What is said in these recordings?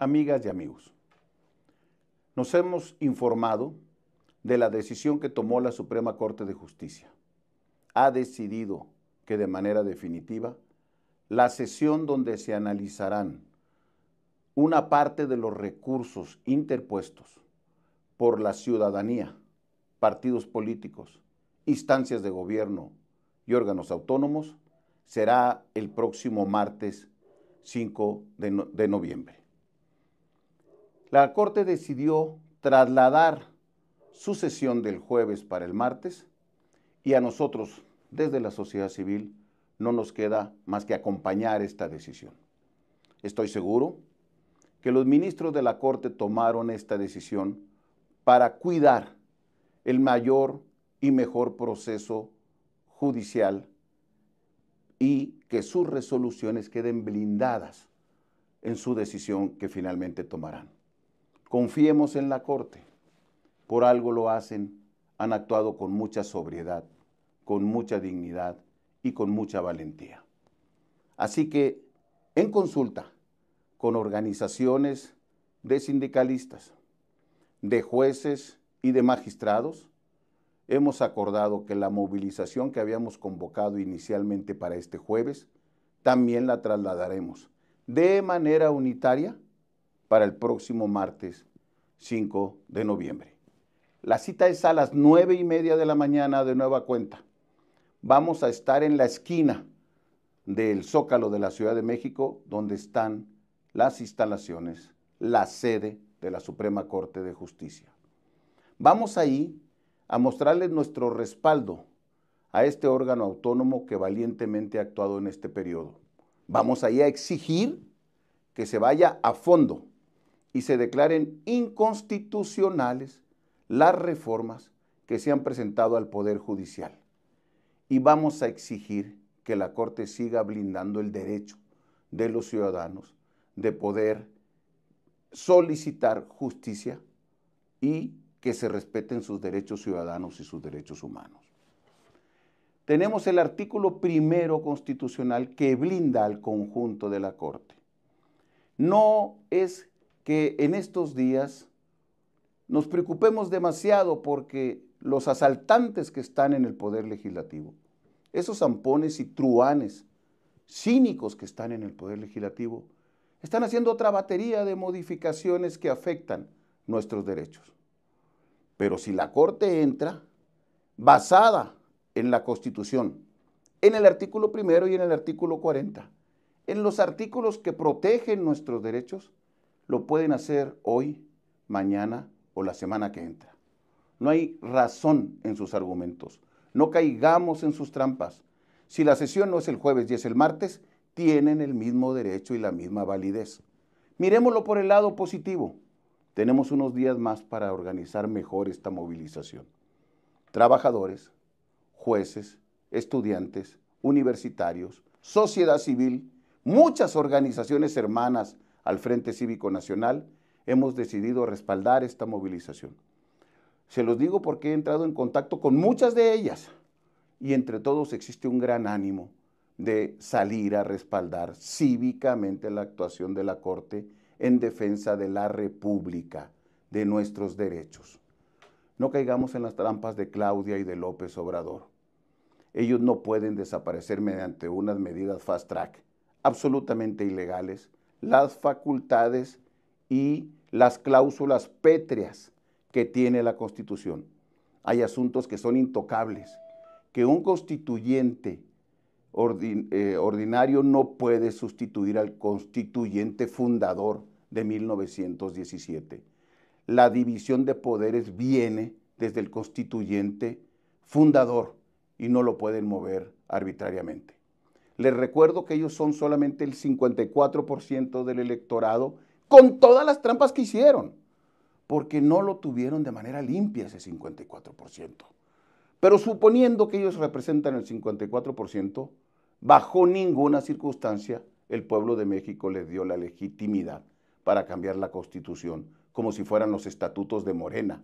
Amigas y amigos, nos hemos informado de la decisión que tomó la Suprema Corte de Justicia. Ha decidido que de manera definitiva la sesión donde se analizarán una parte de los recursos interpuestos por la ciudadanía, partidos políticos, instancias de gobierno y órganos autónomos será el próximo martes 5 de, de noviembre la Corte decidió trasladar su sesión del jueves para el martes y a nosotros, desde la sociedad civil, no nos queda más que acompañar esta decisión. Estoy seguro que los ministros de la Corte tomaron esta decisión para cuidar el mayor y mejor proceso judicial y que sus resoluciones queden blindadas en su decisión que finalmente tomarán. Confiemos en la corte. Por algo lo hacen. Han actuado con mucha sobriedad, con mucha dignidad y con mucha valentía. Así que, en consulta con organizaciones de sindicalistas, de jueces y de magistrados, hemos acordado que la movilización que habíamos convocado inicialmente para este jueves, también la trasladaremos de manera unitaria para el próximo martes 5 de noviembre. La cita es a las 9 y media de la mañana de nueva cuenta. Vamos a estar en la esquina del Zócalo de la Ciudad de México, donde están las instalaciones, la sede de la Suprema Corte de Justicia. Vamos ahí a mostrarles nuestro respaldo a este órgano autónomo que valientemente ha actuado en este periodo. Vamos ahí a exigir que se vaya a fondo y se declaren inconstitucionales las reformas que se han presentado al Poder Judicial. Y vamos a exigir que la Corte siga blindando el derecho de los ciudadanos de poder solicitar justicia y que se respeten sus derechos ciudadanos y sus derechos humanos. Tenemos el artículo primero constitucional que blinda al conjunto de la Corte. No es que en estos días nos preocupemos demasiado porque los asaltantes que están en el poder legislativo, esos zampones y truanes cínicos que están en el poder legislativo, están haciendo otra batería de modificaciones que afectan nuestros derechos. Pero si la Corte entra basada en la Constitución, en el artículo primero y en el artículo 40, en los artículos que protegen nuestros derechos, lo pueden hacer hoy, mañana o la semana que entra. No hay razón en sus argumentos. No caigamos en sus trampas. Si la sesión no es el jueves y es el martes, tienen el mismo derecho y la misma validez. Miremoslo por el lado positivo. Tenemos unos días más para organizar mejor esta movilización. Trabajadores, jueces, estudiantes, universitarios, sociedad civil, muchas organizaciones hermanas, al Frente Cívico Nacional, hemos decidido respaldar esta movilización. Se los digo porque he entrado en contacto con muchas de ellas y entre todos existe un gran ánimo de salir a respaldar cívicamente la actuación de la Corte en defensa de la República, de nuestros derechos. No caigamos en las trampas de Claudia y de López Obrador. Ellos no pueden desaparecer mediante unas medidas fast track absolutamente ilegales las facultades y las cláusulas pétreas que tiene la Constitución. Hay asuntos que son intocables, que un constituyente eh, ordinario no puede sustituir al constituyente fundador de 1917. La división de poderes viene desde el constituyente fundador y no lo pueden mover arbitrariamente. Les recuerdo que ellos son solamente el 54% del electorado con todas las trampas que hicieron, porque no lo tuvieron de manera limpia ese 54%. Pero suponiendo que ellos representan el 54%, bajo ninguna circunstancia el pueblo de México les dio la legitimidad para cambiar la constitución como si fueran los estatutos de Morena.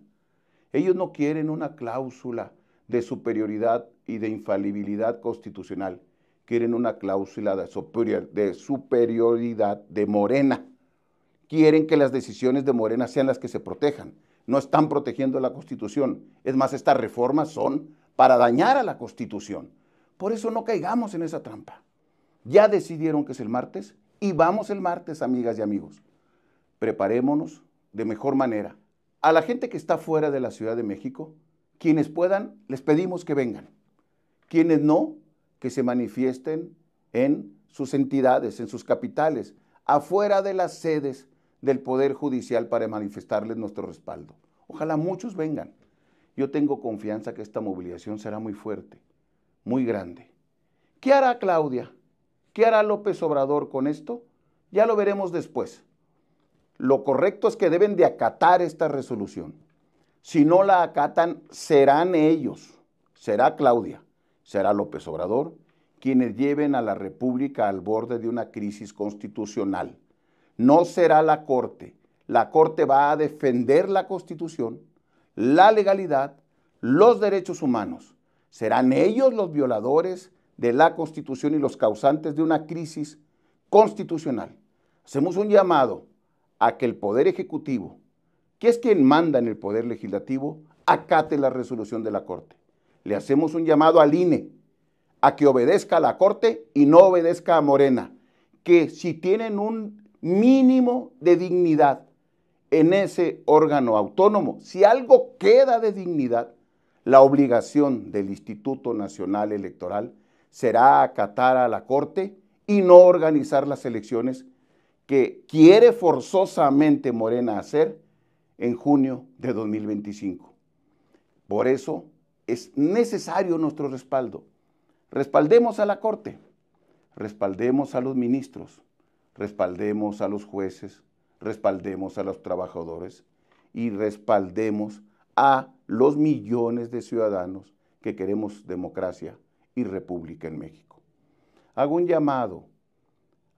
Ellos no quieren una cláusula de superioridad y de infalibilidad constitucional quieren una cláusula de, superioridad de Morena. Quieren que las decisiones de Morena sean las que se protejan. No están protegiendo la Constitución. Es más, estas reformas son para dañar a la Constitución. Por eso no caigamos en esa trampa. Ya decidieron que es el martes y vamos el martes, amigas y amigos. Preparémonos de mejor manera. A la gente que está fuera de la Ciudad de México, quienes puedan, les pedimos que vengan. Quienes no, que se manifiesten en sus entidades, en sus capitales, afuera de las sedes del Poder Judicial para manifestarles nuestro respaldo. Ojalá muchos vengan. Yo tengo confianza que esta movilización será muy fuerte, muy grande. ¿Qué hará Claudia? ¿Qué hará López Obrador con esto? Ya lo veremos después. Lo correcto es que deben de acatar esta resolución. Si no la acatan, serán ellos, será Claudia será López Obrador, quienes lleven a la República al borde de una crisis constitucional. No será la Corte. La Corte va a defender la Constitución, la legalidad, los derechos humanos. Serán ellos los violadores de la Constitución y los causantes de una crisis constitucional. Hacemos un llamado a que el Poder Ejecutivo, que es quien manda en el Poder Legislativo, acate la resolución de la Corte le hacemos un llamado al INE a que obedezca a la Corte y no obedezca a Morena, que si tienen un mínimo de dignidad en ese órgano autónomo, si algo queda de dignidad, la obligación del Instituto Nacional Electoral será acatar a la Corte y no organizar las elecciones que quiere forzosamente Morena hacer en junio de 2025. Por eso es necesario nuestro respaldo. Respaldemos a la Corte, respaldemos a los ministros, respaldemos a los jueces, respaldemos a los trabajadores y respaldemos a los millones de ciudadanos que queremos democracia y república en México. Hago un llamado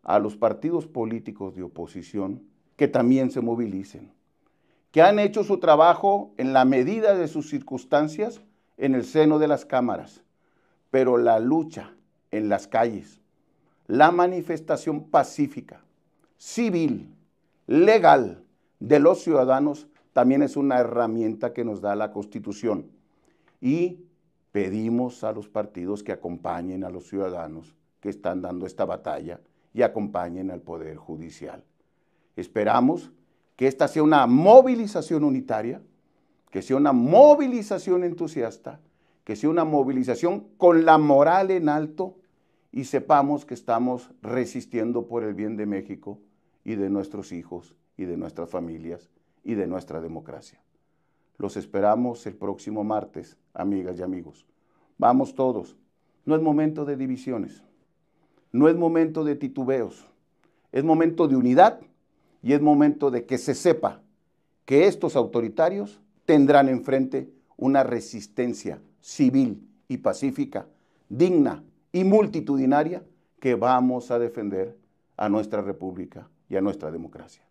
a los partidos políticos de oposición que también se movilicen, que han hecho su trabajo en la medida de sus circunstancias en el seno de las cámaras, pero la lucha en las calles, la manifestación pacífica, civil, legal de los ciudadanos también es una herramienta que nos da la Constitución. Y pedimos a los partidos que acompañen a los ciudadanos que están dando esta batalla y acompañen al Poder Judicial. Esperamos que esta sea una movilización unitaria que sea una movilización entusiasta, que sea una movilización con la moral en alto y sepamos que estamos resistiendo por el bien de México y de nuestros hijos y de nuestras familias y de nuestra democracia. Los esperamos el próximo martes, amigas y amigos. Vamos todos. No es momento de divisiones. No es momento de titubeos. Es momento de unidad y es momento de que se sepa que estos autoritarios tendrán enfrente una resistencia civil y pacífica, digna y multitudinaria, que vamos a defender a nuestra república y a nuestra democracia.